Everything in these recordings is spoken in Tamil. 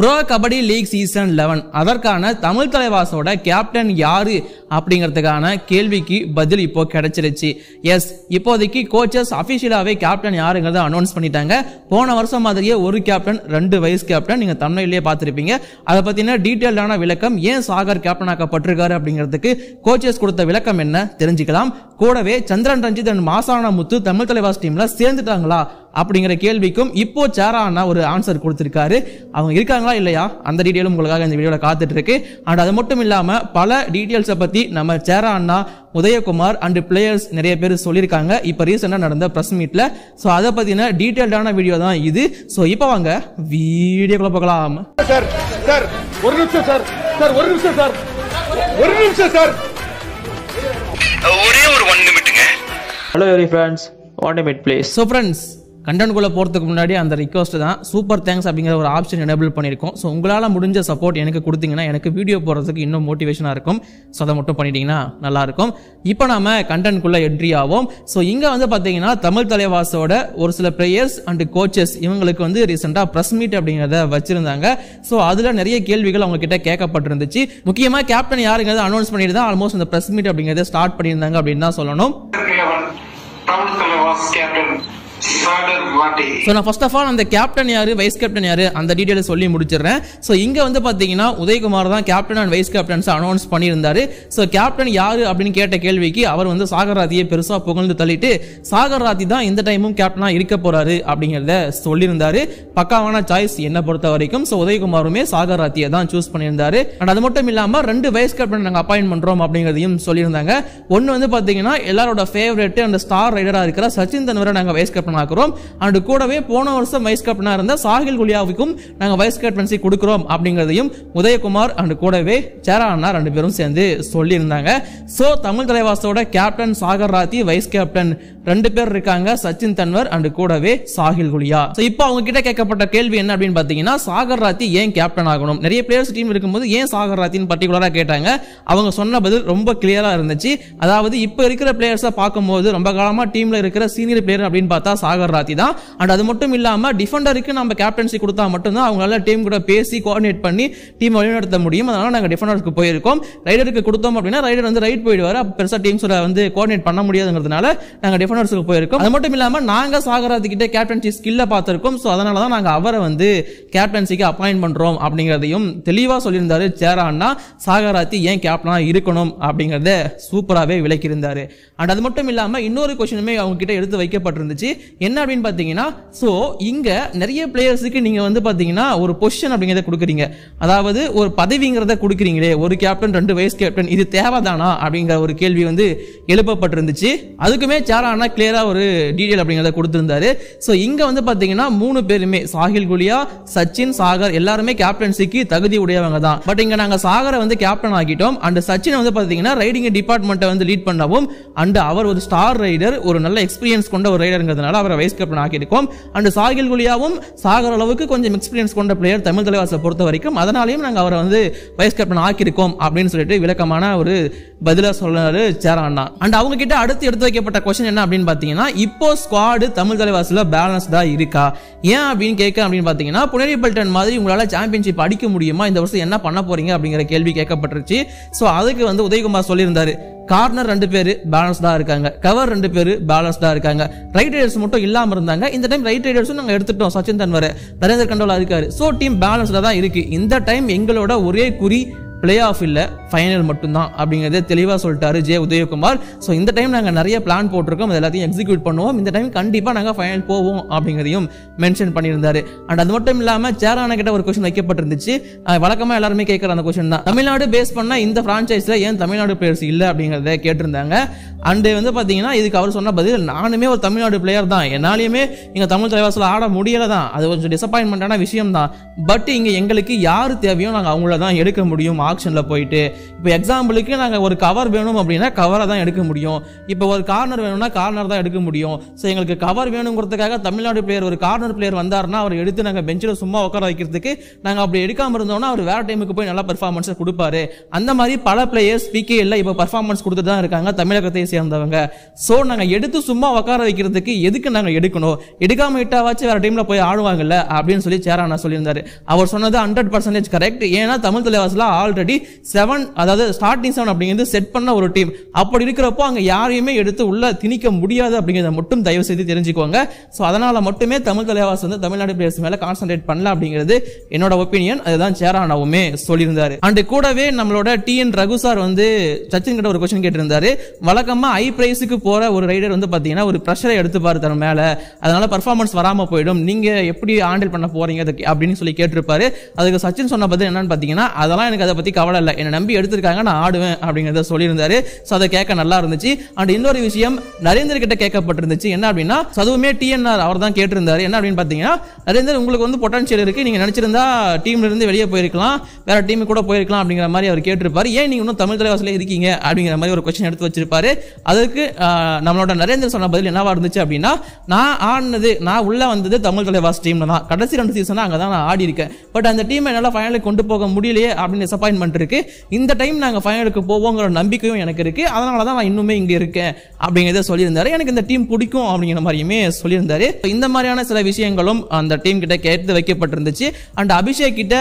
bro kabaddi league season eleven அதற்கான தமிழ் தலைவாசோட கேப்டன் யாரு அப்படிங்கிறதுக்கான கேள்விக்கு பதில் இப்போ கிடைச்சிருச்சு எஸ் இப்போதைக்கு கோச்சஸ் அஃபிஷியலாகவே கேப்டன் யாருங்கிறத அனௌன்ஸ் பண்ணிட்டாங்க போன வருஷம் மாதிரியே ஒரு கேப்டன் ரெண்டு வைஸ் கேப்டன் நீங்கள் தமிழ்லேயே பார்த்துருப்பீங்க அதை பற்றின டீட்டெயில்டான விளக்கம் ஏன் சாகர் கேப்டன் ஆக்கப்பட்டிருக்காரு அப்படிங்கிறதுக்கு கோச்சஸ் கொடுத்த விளக்கம் என்ன தெரிஞ்சுக்கலாம் கூடவே சந்திரன் ரஞ்சித் அண்ட் மாசான முத்து தமிழ் தலைவாஸ் டீமில் சேர்ந்துட்டாங்களா அப்படிங்கிற கேள்விக்கும் இப்போ சேரா அண்ணா ஒரு ஆன்சர் கொடுத்துருக்காரு அவங்க இருக்காங்களா இல்லையா அந்த டீட்டெயிலும் உங்களுக்காக இந்த வீடியோவில் காத்துட்டு இருக்கு அண்ட் அது மட்டும் இல்லாமல் பல டீட்டெயில்ஸை பற்றி நம்ம சேரா அண்ணா உதயகுமார் அண்டு பிளேயர்ஸ் நிறைய பேர் சொல்லியிருக்காங்க இப்போ ரீசெண்டாக நடந்த ப்ரெஸ் மீட்டில் ஸோ அதை பற்றின டீட்டெயில்டான வீடியோ தான் இது ஸோ இப்போ வாங்க வீடியோக்குள்ளே பார்க்கலாம் சார் சார் ஒரு நிமிஷம் சார் சார் ஒரு நிமிஷம் சார் ஒரு நிமிஷம் சார் ஒரே ஒரு ஒன் நிமிட்டுங்க hello friends one minute please so friends கண்டென்ட்குள்ளே போகிறதுக்கு முன்னாடி அந்த ரிக்வஸ்ட் தான் சூப்பர் தேங்க்ஸ் அப்படிங்கிற ஒரு ஆப்ஷன் எனேபிள் பண்ணியிருக்கோம் ஸோ உங்களால் முடிஞ்ச சப்போர்ட் எனக்கு கொடுத்தீங்கன்னா எனக்கு வீடியோ போடுறதுக்கு இன்னும் மோட்டிவேஷனாக இருக்கும் ஸோ அதை மட்டும் பண்ணிட்டீங்கன்னா நல்லாயிருக்கும் இப்போ நாம் கண்டென்ட்குள்ளே என்ட்ரி ஆகும் ஸோ இங்கே வந்து பார்த்தீங்கன்னா தமிழ் தலைவாசோட ஒரு சில பிளேயர்ஸ் அண்ட் கோச்சஸ் இவங்களுக்கு வந்து ரீசெண்டாக ப்ரெஸ் மீட் அப்படிங்கிறத வச்சுருந்தாங்க ஸோ அதில் நிறைய கேள்விகள் அவங்கக்கிட்ட கேட்கப்பட்டிருந்துச்சு முக்கியமாக கேப்டன் யாருங்கிறத அனௌன்ஸ் பண்ணிட்டு தான் ஆல்மோஸ்ட் இந்த ப்ரெஸ் மீட் அப்படிங்கிறத ஸ்டார்ட் பண்ணியிருந்தாங்க அப்படின்னு தான் சொல்லணும் ஸோ நான் ஃபர்ஸ்ட் ஆஃப் ஆல் அந்த கேப்டன் யாரு வைஸ் கேப்டன் யாரு அந்த டீட்டெயில் சொல்லி முடிச்சிடுறேன் ஸோ இங்கே வந்து பார்த்தீங்கன்னா உதயகுமார் தான் captain and vice captains announce பண்ணியிருந்தாரு ஸோ கேப்டன் யாரு அப்படின்னு கேட்ட கேள்விக்கு அவர் வந்து சாகர் ராத்தியை பெருசாக புகழ்ந்து தள்ளிட்டு சாகர் ராத்தி தான் இந்த டைமும் கேப்டனாக இருக்க போறாரு அப்படிங்கிறத சொல்லியிருந்தாரு பக்காவான சாய்ஸ் என்னை பொறுத்த வரைக்கும் ஸோ உதயகுமாருமே சாகர் ராத்தியை தான் சூஸ் பண்ணியிருந்தாரு அண்ட் அது மட்டும் இல்லாமல் ரெண்டு வைஸ் கேப்டன் நாங்கள் அப்பாயின் பண்ணுறோம் அப்படிங்கிறதையும் சொல்லியிருந்தாங்க ஒன்று வந்து பார்த்தீங்கன்னா எல்லாரோட ஃபேவரட் அந்த ஸ்டார் ரைடராக இருக்கிற சச்சின் தன்வரை நாங்கள் வைஸ் கேப்டன் கேப்டன் ஆக்குறோம் அண்டு கூடவே போன வருஷம் வைஸ் கேப்டனாக இருந்த சாகில் குலியாவுக்கும் நாங்கள் வைஸ் கேப்டன்சி கொடுக்குறோம் அப்படிங்கிறதையும் உதயகுமார் அண்ட் கூடவே சேரா அண்ணா ரெண்டு பேரும் சேர்ந்து சொல்லியிருந்தாங்க ஸோ தமிழ் தலைவாசோட captain Sagar Rathee vice captain ரெண்டு பேர் இருக்காங்க சச்சின் தன்வர் அண்ட் கூடவே சாகில் குலியா ஸோ இப்போ அவங்க கிட்ட கேட்கப்பட்ட கேள்வி என்ன அப்படின்னு பார்த்தீங்கன்னா சாகர் ராத்தி ஏன் கேப்டன் ஆகணும் நிறைய பிளேயர்ஸ் டீம் இருக்கும்போது ஏன் சாகர் ராத்தின்னு பர்டிகுலராக கேட்டாங்க அவங்க சொன்ன பதில் ரொம்ப கிளியராக இருந்துச்சு அதாவது இப்போ இருக்கிற பிளேயர்ஸை பார்க்கும்போது ரொம்ப காலமாக டீமில் இருக்கிற சீனியர் பிளேயர் அப்படின்னு பார்த்தா சாகர் ராத்தி தான் அண்ட் அது மட்டும் இல்லாமல் டிஃபெண்டருக்கு நம்ம கேப்டன்சி கொடுத்தா மட்டும்தான் அவங்களால டீம் கூட பேசி கோஆர்டினேட் பண்ணி டீம் வழிநடத்த முடியும் அதனால நாங்கள் டிஃபெண்டருக்கு போயிருக்கோம் ரைடருக்கு கொடுத்தோம் அப்படின்னா ரைடர் வந்து ரைட் போயிடுவார் அப்போ பெருசாக டீம்ஸோட வந்து கோஆர்டினேட் பண்ண முடியாதுங்கிறதுனால நாங்கள் டிஃபெண்டர்ஸுக்கு போயிருக்கோம் அது மட்டும் இல்லாமல் நாங்கள் சாகராத்திக்கிட்ட கேப்டன்சி ஸ்கில்லை பார்த்துருக்கோம் ஸோ அதனால தான் நாங்கள் அவரை வந்து கேப்டன்சிக்கு அப்பாயின்ட் பண்ணுறோம் அப்படிங்கிறதையும் தெளிவாக சொல்லியிருந்தாரு சேரான்னா சாகராத்தி ஏன் கேப்டனாக இருக்கணும் அப்படிங்கிறத சூப்பராகவே விளக்கியிருந்தார் அண்ட் அது மட்டும் இல்லாமல் இன்னொரு கொஷினுமே அவங்க கிட்ட எடுத்து வைக்கப்பட்டிருந்துச்சு என்ன அப்படின்னு பார்த்தீங்கன்னா ஸோ இங்கே நிறைய பிளேயர்ஸுக்கு நீங்கள் வந்து பார்த்தீங்கன்னா ஒரு பொசிஷன் அப்படிங்கிறத கொடுக்குறீங்க அதாவது ஒரு பதவிங்கிறத கொடுக்குறீங்களே ஒரு கேப்டன் ரெண்டு வைஸ் கேப்டன் இது தேவைதானா அப்படிங்கிற ஒரு கேள்வி வந்து எழுப்பப்பட்டிருந்துச்சு அதுக்குமே சேரானா கிளியராக ஒரு டீட்டெயில் அப்படிங்கிறத கொடுத்துருந்தாரு ஸோ இங்கே வந்து பார்த்தீங்கன்னா மூணு பேருமே சாஹில் குலியா சச்சின் சாகர் எல்லாருமே கேப்டன்சிக்கு தகுதி உடையவங்க தான் பட் இங்கே நாங்கள் சாகரை வந்து கேப்டன் ஆக்கிட்டோம் அண்ட் சச்சினை வந்து பார்த்தீங்கன்னா ரைடிங் டிபார்ட்மெண்ட்டை வந்து லீட் பண்ணவும் அண்ட் அவர் ஒரு ஸ்டார் ரைடர் ஒரு நல்ல எக்ஸ்பீரியன்ஸ் கொண்ட ஒரு ரைடருங்கிறதுனால அவரை வைஸ் கேப்டன் ஆக்கியிருக்கோம் அண்டு சாகில் குலியாவும் சாகர் அளவுக்கு கொஞ்சம் எக்ஸ்பீரியன்ஸ் கொண்ட பிளேயர் தமிழ் தலைவாசை பொறுத்த வரைக்கும் அதனாலையும் நாங்கள் அவரை வந்து வைஸ் கேப்டன் ஆக்கியிருக்கோம் அப்படின்னு சொல்லிட்டு விளக்கமான ஒரு பதிலாக சொல்றாரு சேரான்னா அண்ட் அவங்க கிட்ட அடுத்து எடுத்து வைக்கப்பட்ட கொஸ்டின் என்ன அப்படின்னு பார்த்தீங்கன்னா இப்போ ஸ்குவாடு தமிழ் தலைவாசில் பேலன்ஸ்டாக இருக்கா ஏன் அப்படின்னு கேட்க அப்படின்னு பார்த்தீங்கன்னா புனேரி பல்டன் மாதிரி உங்களால் சாம்பியன்ஷிப் அடிக்க முடியுமா இந்த வருஷம் என்ன பண்ண போறீங்க அப்படிங்கிற கேள்வி கேட்கப்பட்டுருச்சு ஸோ அதுக்கு வந்து உதயகுமார் சொல்லியிருந்தாரு கார்னர் ரெண்டு பேர் பேலன்ஸ்டாக இருக்காங்க கவர் ரெண்டு பேர் பேலன்ஸ்டாக இருக்காங்க ரைட் ரைடர்ஸ் மட்டும் இல்லாமல் இருந்தாங்க இந்த டைம் ரைட் ரைடர்ஸும் நாங்கள் எடுத்துட்டோம் சச்சின் தன்வர் நரேந்திர கண்டோலா இருக்காரு ஸோ டீம் பேலன்ஸ்டாக தான் இருக்குது இந்த டைம் எங்களோட ஒரே குறி பிளே ஆஃப் இல்லை ஃபைனல் மட்டும்தான் அப்படிங்கிறத தெளிவாக சொல்லிட்டாரு ஜே உதயகுமார் ஸோ இந்த டைம் நாங்கள் நிறைய பிளான் போட்டிருக்கோம் அது எல்லாத்தையும் எக்ஸிக்யூட் பண்ணுவோம் இந்த டைம் கண்டிப்பாக நாங்கள் ஃபைனல் போவோம் அப்படிங்கிறதையும் மென்ஷன் பண்ணியிருந்தாரு அண்ட் அது மட்டும் இல்லாமல் சேரான கிட்ட ஒரு கொஸ்டின் வைக்கப்பட்டிருந்துச்சு வழக்கமாக எல்லாருமே கேட்குற அந்த கொஸ்டின் தான் தமிழ்நாடு பேஸ் பண்ணால் இந்த ஃப்ரான்ச்சைஸில் ஏன் தமிழ்நாடு பிளேயர்ஸ் இல்லை அப்படிங்கிறத கேட்டிருந்தாங்க அண்டு வந்து பார்த்தீங்கன்னா இதுக்கு அவர் சொன்ன பதில் நானுமே ஒரு தமிழ்நாடு பிளேயர் தான் என்னாலையுமே இங்கே தமிழ் தலைவாசில் ஆட முடியலை தான் அது கொஞ்சம் டிசப்பாயின்மெண்ட்டான விஷயம் தான் பட் இங்கே எங்களுக்கு யார் தேவையோ நாங்கள் அவங்கள தான் எடுக்க முடியும் ஆக்ஷனில் போயிட்டு இப்போ எக்ஸாம்பிளுக்கு நாங்கள் ஒரு கவர் வேணும் அப்படின்னா கவரை தான் எடுக்க முடியும் இப்போ ஒரு கார்னர் வேணும்னா கார்னர் தான் எடுக்க முடியும் ஸோ எங்களுக்கு கவர் வேணுங்கிறதுக்காக தமிழ்நாடு பிளேயர் ஒரு கார்னர் பிளேயர் வந்தார்னா அவர் எடுத்து நாங்கள் பெஞ்சில் சும்மா உட்கார வைக்கிறதுக்கு நாங்கள் அப்படி எடுக்காமல் இருந்தோம்னா அவர் வேறு டைமுக்கு போய் நல்லா பர்ஃபார்மன்ஸை கொடுப்பாரு அந்த மாதிரி பல பிளேயர்ஸ் பிகேயில் இப்போ பர்ஃபார்மன்ஸ் கொடுத்துட்டு தான் இருக்காங்க தமிழகத்தை சேர்ந்தவங்க ஸோ நாங்கள் எடுத்து சும்மா உட்கார வைக்கிறதுக்கு எதுக்கு நாங்கள் எடுக்கணும் எடுக்காமல் இட்டாவாச்சும் வேறு டீமில் போய் ஆடுவாங்கல்ல அப்படின்னு சொல்லி சேரானா சொல்லியிருந்தார் அவர் சொன்னது ஹண்ட்ரட் பர்சன்டேஜ் கரெக்ட் ஏன்னா தமிழ் தலைவாசலாம் ஆல்ரெடி ஆல்ரெடி செவன் அதாவது ஸ்டார்டிங் செவன் அப்படிங்கிறது செட் பண்ண ஒரு டீம் அப்படி இருக்கிறப்போ அங்கே யாரையுமே எடுத்து உள்ள திணிக்க முடியாது அப்படிங்கிறத மட்டும் தயவு செய்து தெரிஞ்சுக்கோங்க ஸோ அதனால் மட்டுமே தமிழ் தலைவாஸ் வந்து தமிழ்நாடு பிளேயர்ஸ் மேலே கான்சென்ட்ரேட் பண்ணல அப்படிங்கிறது என்னோட ஒப்பீனியன் அதுதான் சேரானாவுமே சொல்லியிருந்தாரு அண்டு கூடவே நம்மளோட டி என் ரகு சார் வந்து சச்சின் கிட்ட ஒரு கொஸ்டின் கேட்டிருந்தாரு வழக்கமாக ஐ பிரைஸுக்கு போகிற ஒரு ரைடர் வந்து பார்த்தீங்கன்னா ஒரு ப்ரெஷரை எடுத்துப்பாரு தன் மேலே அதனால பர்ஃபார்மன்ஸ் வராமல் போயிடும் நீங்கள் எப்படி ஹேண்டில் பண்ண போறீங்க அப்படின்னு சொல்லி கேட்டிருப்பாரு அதுக்கு சச்சின் சொன்ன பதில் என்னன்னு பார்த்தீங்கன்னா அதெல்லாம் எனக்கு அதை பற்றி பத்தி கவலை இல்லை என்னை நம்பி எடுத்திருக்காங்க நான் ஆடுவேன் அப்படிங்கிறத சொல்லியிருந்தாரு ஸோ அதை கேட்க நல்லா இருந்துச்சு அண்ட் இன்னொரு விஷயம் நரேந்தர் கிட்ட கேட்கப்பட்டிருந்துச்சு என்ன அப்படின்னா அதுவுமே டிஎன்ஆர் அவர் தான் கேட்டிருந்தாரு என்ன அப்படின்னு பார்த்தீங்கன்னா நரேந்தர் உங்களுக்கு வந்து பொட்டன்ஷியல் இருக்கு நீங்க நினைச்சிருந்தா டீம்ல இருந்து வெளியே போயிருக்கலாம் வேற டீம் கூட போயிருக்கலாம் அப்படிங்கிற மாதிரி அவர் கேட்டிருப்பார் ஏன் நீங்க இன்னும் தமிழ் தலைவாசலே இருக்கீங்க அப்படிங்கிற மாதிரி ஒரு கொஸ்டின் எடுத்து வச்சிருப்பாரு அதற்கு நம்மளோட நரேந்தர் சொன்ன பதில் என்னவா இருந்துச்சு அப்படின்னா நான் ஆடினது நான் உள்ள வந்தது தமிழ் தலைவாஸ் டீம்ல தான் கடைசி ரெண்டு சீசன் அங்கதான் நான் ஆடி இருக்கேன் பட் அந்த டீமை என்னால் ஃபைனலுக்கு கொண்டு போக முடியலையே அப்படின்னு அப்பாயின்மெண்ட் இருக்கு இந்த டைம் நாங்கள் ஃபைனலுக்கு போவோங்கிற நம்பிக்கையும் எனக்கு இருக்கு அதனால தான் நான் இன்னுமே இங்கே இருக்கேன் அப்படிங்கிறத சொல்லியிருந்தாரு எனக்கு இந்த டீம் பிடிக்கும் அப்படிங்கிற மாதிரியுமே சொல்லியிருந்தாரு இந்த மாதிரியான சில விஷயங்களும் அந்த டீம் கிட்ட கேட்டு வைக்கப்பட்டிருந்துச்சு அண்ட் அபிஷேக் கிட்ட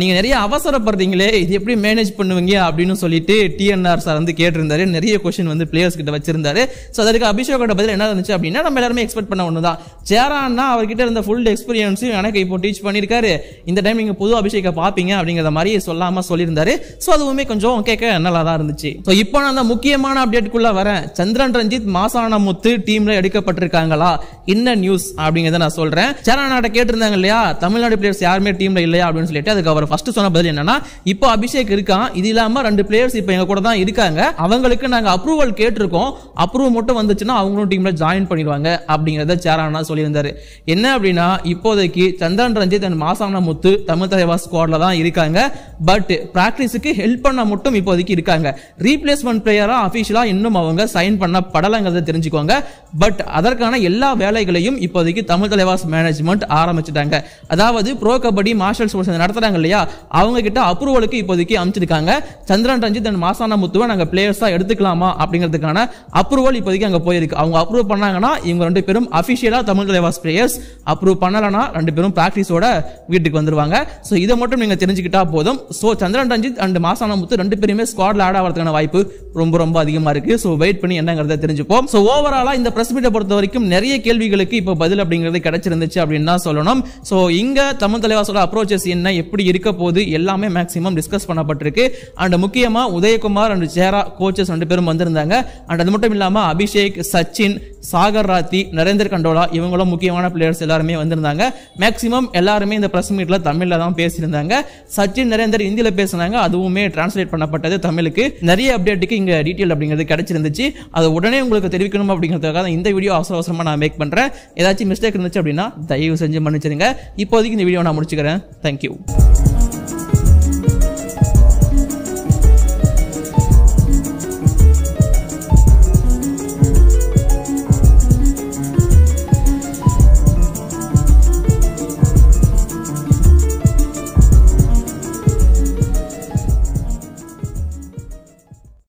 நீங்க நிறைய அவசரப்படுறீங்களே இது எப்படி மேனேஜ் பண்ணுவீங்க அப்படின்னு சொல்லிட்டு டிஎன்ஆர் சார் வந்து கேட்டிருந்தாரு நிறைய கொஸ்டின் வந்து பிளேயர்ஸ் கிட்ட வச்சிருந்தாரு ஸோ அதற்கு அபிஷேகோட பதில் என்ன இருந்துச்சு அப்படின்னா நம்ம எல்லாருமே எக்ஸ்பெக்ட் பண்ண ஒன்று தான் சேரான்னா அவர்கிட்ட இருந்த ஃபுல் எக்ஸ்பீரியன்ஸும் எனக்கு இப்போ டீச் பண்ணியிருக்காரு இந்த டைம் நீங்க புது அபிஷேக்கை பார்ப்பீங்க அப்படிங்கிற மாதிரி சொல்லாம சொல்லாமல் சொல்லியிருந்தாரு ஸோ அதுவுமே கொஞ்சம் கேட்க நல்லா தான் இருந்துச்சு ஸோ இப்போ நான் அந்த முக்கியமான அப்டேட்டுக்குள்ள வரேன் சந்திரன் ரஞ்சித் மாசானமுத்து டீமில் எடுக்கப்பட்டிருக்காங்களா என்ன நியூஸ் அப்படிங்கிறத நான் சொல்கிறேன் சேரநாட்டை கேட்டிருந்தாங்க இல்லையா தமிழ்நாடு பிளேயர்ஸ் யாருமே டீமில் இல்லையா அப்படின்னு சொல்லிட்டு அதுக்கு அவர் ஃபர்ஸ்ட் சொன்ன பதில் என்னன்னா இப்போ அபிஷேக் இருக்கான் இது இல்லாமல் ரெண்டு பிளேயர்ஸ் இப்போ எங்கள் கூட தான் இருக்காங்க அவங்களுக்கு நாங்கள் அப்ரூவல் கேட்டிருக்கோம் அப்ரூவல் மட்டும் வந்துச்சுன்னா அவங்களும் டீமில் ஜாயின் பண்ணிடுவாங்க அப்படிங்கிறத சேரானா சொல்லியிருந்தாரு என்ன அப்படின்னா இப்போதைக்கு சந்திரன் ரஞ்சித் அண்ட் மாசான முத்து தமிழ் தலைவா ஸ்குவாட்ல தான் இருக்காங்க பட் பத்து பிராக்டிஸுக்கு ஹெல்ப் பண்ண மட்டும் இப்போதைக்கு இருக்காங்க ரீப்ளேஸ்மெண்ட் பிளேயராக அஃபிஷியலாக இன்னும் அவங்க சைன் பண்ண படலங்கிறத தெரிஞ்சுக்கோங்க பட் அதற்கான எல்லா வேலைகளையும் இப்போதைக்கு தமிழ் தலைவாஸ் மேனேஜ்மெண்ட் ஆரம்பிச்சிட்டாங்க அதாவது ப்ரோ கபடி மார்ஷல் ஸ்போர்ட்ஸ் நடத்துகிறாங்க இல்லையா அவங்க கிட்ட அப்ரூவலுக்கு இப்போதைக்கு அனுப்பிச்சிருக்காங்க சந்திரன் ரஞ்சித் அண்ட் மாசான முத்துவை நாங்கள் பிளேயர்ஸாக எடுத்துக்கலாமா அப்படிங்கிறதுக்கான அப்ரூவல் இப்போதைக்கு அங்கே போயிருக்கு அவங்க அப்ரூவ் பண்ணாங்கன்னா இவங்க ரெண்டு பேரும் அஃபிஷியலாக தமிழ் தலைவாஸ் பிளேயர்ஸ் அப்ரூவ் பண்ணலைன்னா ரெண்டு பேரும் ப்ராக்டிஸோட வீட்டுக்கு வந்துருவாங்க ஸோ இதை மட்டும் நீங்கள் தெரிஞ்சுக்கிட்டா போதும் ஸோ சந்திரன் ரஞ்சித் அண்ட் மாசான முத்து ரெண்டு பேருமே ஸ்குவாட்ல ஆட் ஆகிறதுக்கான வாய்ப்பு ரொம்ப ரொம்ப அதிகமாக இருக்குது ஸோ வெயிட் பண்ணி என்னங்கிறத தெரிஞ்சுப்போம் ஸோ ஓவராலா இந்த பிரஸ் மீட்டை பொறுத்த வரைக்கும் நிறைய கேள்விகளுக்கு இப்போ பதில் அப்படிங்கிறது கிடைச்சிருந்துச்சு அப்படின்னு தான் சொல்லணும் ஸோ இங்கே தமிழ் சொல்ல அப்ரோச்சஸ் என்ன எப்படி இருக்க போது எல்லாமே மேக்ஸிமம் டிஸ்கஸ் பண்ணப்பட்டிருக்கு அண்ட் முக்கியமாக உதயகுமார் அண்ட் சேரா கோச்சஸ் ரெண்டு பேரும் வந்திருந்தாங்க அண்ட் அது மட்டும் இல்லாமல் அபிஷேக் சச்சின் சாகர் ராத்தி நரேந்தர் கண்டோலா இவங்களும் முக்கியமான பிளேயர்ஸ் எல்லாருமே வந்திருந்தாங்க மேக்ஸிமம் எல்லாருமே இந்த ப்ரெஸ் மீட்டில் தமிழில் தான் பேசியிருந்தாங்க சச்சின் நரேந்தர் இந்தியில் பேசினாங்க அதுவுமே டிரான்ஸ்லேட் பண்ணப்பட்டது தமிழுக்கு நிறைய அப்டேட்டுக்கு இங்கே டீட்டெயில் அப்படிங்கிறது கிடைச்சிருந்துச்சு அதை உடனே உங்களுக்கு தெரிவிக்கணும் அப்படிங்கிறதுக்காக இந்த வீடியோ அவசர அவசரமாக நான் மேக் பண்ணுறேன் ஏதாச்சும் மிஸ்டேக் இருந்துச்சு அப்படின்னா தயவு செஞ்சு மன்னிச்சிருங்க இப்போதைக்கு இந்த வீடியோ நான் முடிச்சுக்கிறேன் தேங்க்யூ